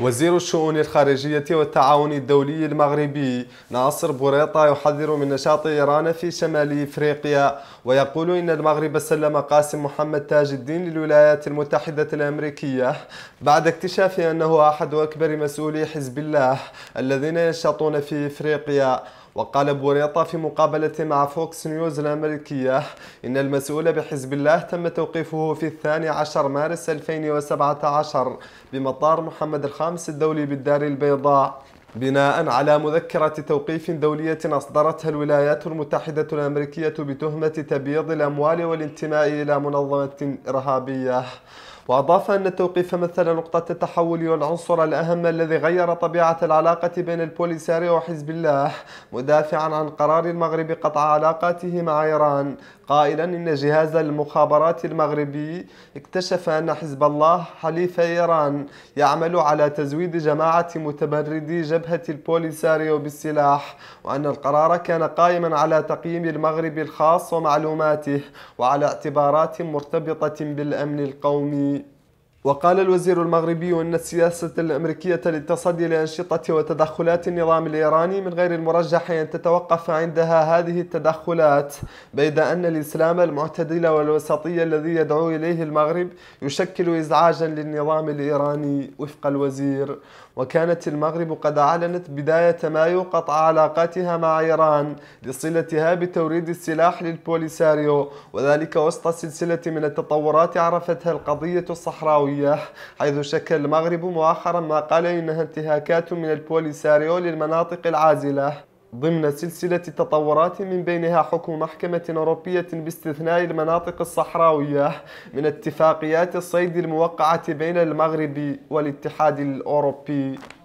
وزير الشؤون الخارجية والتعاون الدولي المغربي ناصر بوريطة يحذر من نشاط إيران في شمال إفريقيا ويقول إن المغرب سلم قاسم محمد تاج الدين للولايات المتحدة الأمريكية بعد اكتشاف أنه أحد أكبر مسؤولي حزب الله الذين ينشطون في إفريقيا وقال بوريطة في مقابلة مع فوكس نيوز الأمريكية إن المسؤول بحزب الله تم توقيفه في الثاني عشر مارس 2017 بمطار محمد الخامس الدولي بالدار البيضاء بناء على مذكرة توقيف دولية أصدرتها الولايات المتحدة الأمريكية بتهمة تبييض الأموال والانتماء إلى منظمة إرهابية وأضاف أن التوقيف مثل نقطة التحول والعنصر الأهم الذي غير طبيعة العلاقة بين البوليساريو وحزب الله مدافعا عن قرار المغرب قطع علاقاته مع إيران قائلا إن جهاز المخابرات المغربي اكتشف أن حزب الله حليف إيران يعمل على تزويد جماعة متبردي جبهة البوليساريو بالسلاح وأن القرار كان قائما على تقييم المغرب الخاص ومعلوماته وعلى اعتبارات مرتبطة بالأمن القومي وقال الوزير المغربي أن السياسة الأمريكية للتصدي لأنشطة وتدخلات النظام الإيراني من غير المرجح أن تتوقف عندها هذه التدخلات بيد أن الإسلام المعتدل والوسطي الذي يدعو إليه المغرب يشكل إزعاجا للنظام الإيراني وفق الوزير وكانت المغرب قد أعلنت بداية مايو قطع علاقاتها مع إيران لصلتها بتوريد السلاح للبوليساريو وذلك وسط سلسلة من التطورات عرفتها القضية الصحراوية القومية حيث شكل المغرب مؤخرا ما قال إنها انتهاكات من البوليساريو للمناطق العازلة ضمن سلسلة تطورات من بينها حكم محكمة أوروبية باستثناء المناطق الصحراوية من اتفاقيات الصيد الموقعة بين المغرب والاتحاد الأوروبي